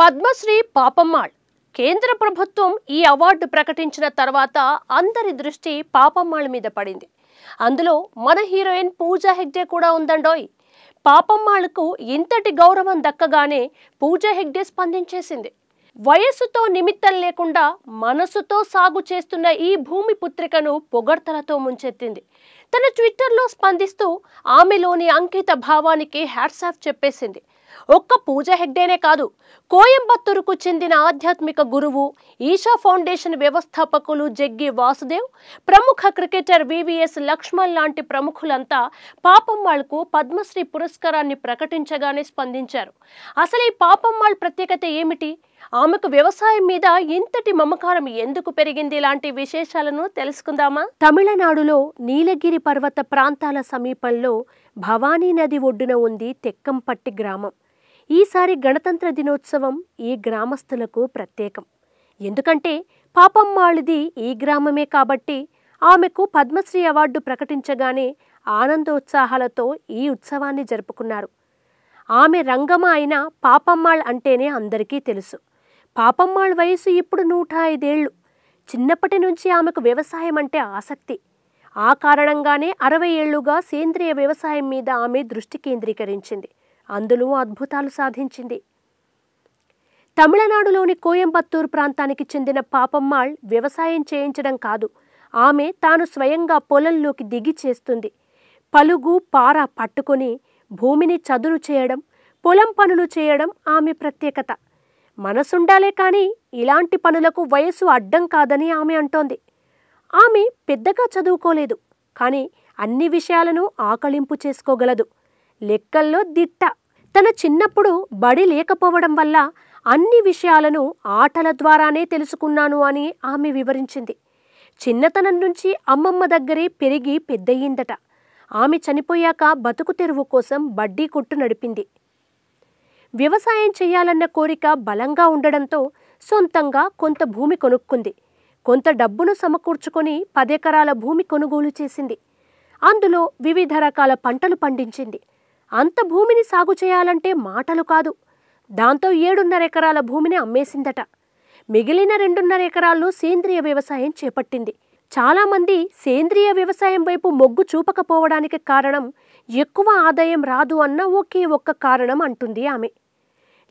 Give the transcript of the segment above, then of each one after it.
పద్మశ్రీ పాపమ్మాళ్ కేంద్ర ప్రభుత్వం ఈ అవార్డు ప్రకటించిన తర్వాత అందరి దృష్టి పాపమ్మాళ్ మీద పడింది అందులో మన హీరోయిన్ పూజా హెగ్డే కూడా ఉందండోయ్ పాపమ్మాళ్లకు ఇంతటి గౌరవం దక్కగానే పూజా హెగ్డే స్పందించేసింది వయస్సుతో నిమిత్తం లేకుండా మనసుతో సాగు చేస్తున్న ఈ భూమి పుత్రికను పొగడ్తలతో ముంచెత్తింది తన ట్విట్టర్లో స్పందిస్తూ ఆమెలోని అంకిత భావానికి హ్యాట్సాఫ్ చెప్పేసింది ఒక్క పూజ హెగ్డేనే కాదు కోయంబత్తూరుకు చెందిన ఆధ్యాత్మిక గురువు ఈషా ఫౌండేషన్ వ్యవస్థాపకులు జగ్గి వాసుదేవ్ ప్రముఖ క్రికెటర్ వివిఎస్ లక్ష్మణ్ లాంటి ప్రముఖులంతా పాపమ్మాళ్కు పద్మశ్రీ పురస్కారాన్ని ప్రకటించగానే స్పందించారు అసలు ఈ పాపమ్మాళ్ ప్రత్యేకత ఏమిటి ఆమెకు వ్యవసాయం మీద ఇంతటి మమకారం ఎందుకు పెరిగింది లాంటి విశేషాలను తెలుసుకుందామా తమిళనాడులో నీలగిరి పర్వత ప్రాంతాల సమీపంలో భవానీ నది ఒడ్డున ఉంది తెక్కంపట్టి గ్రామం ఈసారి గణతంత్ర దినోత్సవం ఈ గ్రామస్తులకు ప్రత్యేకం ఎందుకంటే పాపమ్మాళిది ఈ గ్రామమే కాబట్టి ఆమెకు పద్మశ్రీ అవార్డు ప్రకటించగానే ఆనందోత్సాహాలతో ఈ ఉత్సవాన్ని జరుపుకున్నారు ఆమె రంగమ అయిన పాపమ్మాళ్ అంటేనే అందరికీ తెలుసు పాపమ్మాళ్ వయసు ఇప్పుడు నూట ఐదేళ్లు చిన్నప్పటి నుంచి ఆమెకు వ్యవసాయం అంటే ఆసక్తి ఆ కారణంగానే అరవై ఏళ్లుగా సేంద్రియ వ్యవసాయం మీద ఆమె దృష్టి కేంద్రీకరించింది అందులో అద్భుతాలు సాధించింది తమిళనాడులోని కోయంబత్తూరు ప్రాంతానికి చెందిన పాపమ్మాళ్ వ్యవసాయం చేయించడం కాదు ఆమె తాను స్వయంగా పొలంలోకి దిగి చేస్తుంది పలుగు పార పట్టుకొని భూమిని చదును చేయడం పొలం పనులు చేయడం ఆమె ప్రత్యేకత మనసుండాలే కానీ ఇలాంటి పనులకు వయసు అడ్డం కాదని ఆమె అంటోంది ఆమె పెద్దగా చదువుకోలేదు కానీ అన్ని విషయాలను ఆకళింపు చేసుకోగలదు లెక్కల్లో దిట్ట తన చిన్నప్పుడు బడి లేకపోవడం వల్ల అన్ని విషయాలను ఆటల ద్వారానే తెలుసుకున్నాను అని ఆమె వివరించింది చిన్నతనం నుంచి అమ్మమ్మ దగ్గరే పెరిగి పెద్దయ్యిందట ఆమె చనిపోయాక బతుకు తెరువు కోసం బడ్డీ కొట్టు నడిపింది వ్యవసాయం చేయాలన్న కోరిక బలంగా ఉండడంతో సొంతంగా కొంత భూమి కొనుక్కుంది కొంత డబ్బును సమకూర్చుకొని పదెకరాల భూమి కొనుగోలు చేసింది అందులో వివిధ రకాల పంటలు పండించింది అంత భూమిని సాగు చేయాలంటే మాటలు కాదు దాంతో ఏడున్నర ఎకరాల భూమిని అమ్మేసిందట మిగిలిన రెండున్నర ఎకరాల్లో సేంద్రియ వ్యవసాయం చేపట్టింది చాలామంది సేంద్రియ వ్యవసాయం వైపు మొగ్గు చూపకపోవడానికి కారణం ఎక్కువ ఆదాయం రాదు అన్న ఒకే ఒక్క కారణం అంటుంది ఆమె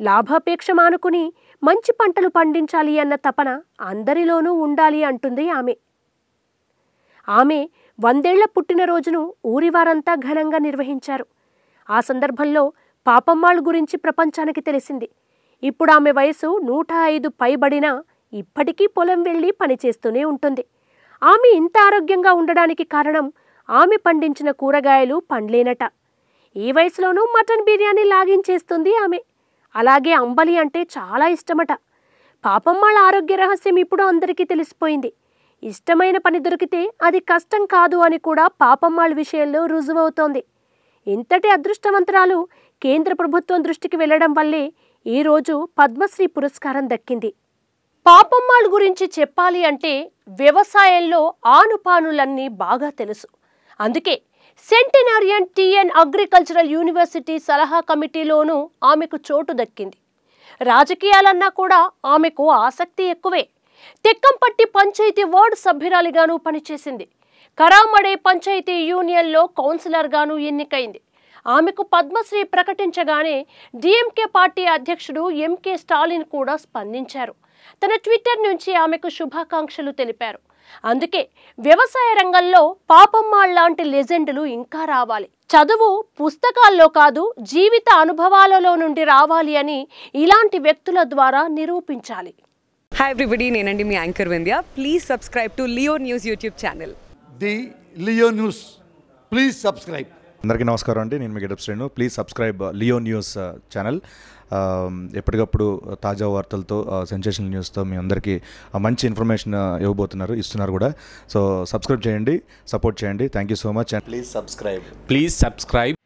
లాభాపేక్ష మానుకుని మంచి పంటలు పండించాలి అన్న తపన అందరిలోనూ ఉండాలి అంటుంది ఆమె ఆమె వందేళ్ల పుట్టినరోజును ఊరివారంతా ఘనంగా నిర్వహించారు ఆ సందర్భంలో పాపమ్మాళ్ళు గురించి ప్రపంచానికి తెలిసింది ఇప్పుడు ఆమె వయసు నూట ఐదు పైబడినా ఇప్పటికీ పొలం వెళ్ళి పనిచేస్తూనే ఉంటుంది ఆమె ఇంత ఆరోగ్యంగా ఉండడానికి కారణం ఆమె పండించిన కూరగాయలు పండ్లేనట ఈ వయసులోనూ మటన్ బిర్యానీ లాగించేస్తుంది ఆమె అలాగే అంబలి అంటే చాలా ఇష్టమట పాపం వాళ్ళ ఆరోగ్య రహస్యం ఇప్పుడు అందరికీ తెలిసిపోయింది ఇష్టమైన పని దొరికితే అది కష్టం కాదు అని కూడా పాపమ్మాళ్ళ విషయంలో రుజువవుతోంది ఇంతటి అదృష్టవంతరాలు కేంద్ర ప్రభుత్వం దృష్టికి వెళ్లడం వల్లే ఈరోజు పద్మశ్రీ పురస్కారం దక్కింది పాపమ్మాల గురించి చెప్పాలి అంటే వ్యవసాయంలో ఆనుపానులన్నీ బాగా తెలుసు అందుకే సెంటినరియన్ టీఎన్ అగ్రికల్చరల్ యూనివర్సిటీ సలహా కమిటీలోనూ ఆమెకు చోటు దక్కింది రాజకీయాలన్నా కూడా ఆమెకు ఆసక్తి ఎక్కువే తెక్కంపట్టి పంచాయతీ వార్డు సభ్యురాలిగాను పనిచేసింది కరామడే పంచాయతీ యూనియన్లో కౌన్సిలర్గాను ఎన్నికైంది ఆమెకు పద్మశ్రీ ప్రకటించగానే డిఎంకే పార్టీ అధ్యక్షుడు ఎంకే స్టాలిన్ కూడా స్పందించారు తన ట్విట్టర్ నుంచి ఆమెకు శుభాకాంక్షలు తెలిపారు అందుకే వ్యవసాయ రంగంలో పాపమ్మాళ్ లాంటి లెజెండ్లు ఇంకా రావాలి చదువు పుస్తకాల్లో కాదు జీవిత అనుభవాలలో నుండి రావాలి అని ఇలాంటి వ్యక్తుల ద్వారా నిరూపించాలి హాయ్ ఎవ్రీబడి నేనండి మీ anchor Vindhya please subscribe to Leo News YouTube channel the Leo News please subscribe అందరికీ నమస్కారం అండి నేను మీ getup Srinu please subscribe Leo News channel ఎప్పటికప్పుడు తాజా వార్తలతో సెన్సేషన్ న్యూస్తో మీ అందరికీ మంచి ఇన్ఫర్మేషన్ ఇవ్వబోతున్నారు ఇస్తున్నారు కూడా సో సబ్స్క్రైబ్ చేయండి సపోర్ట్ చేయండి thank you so much please subscribe please subscribe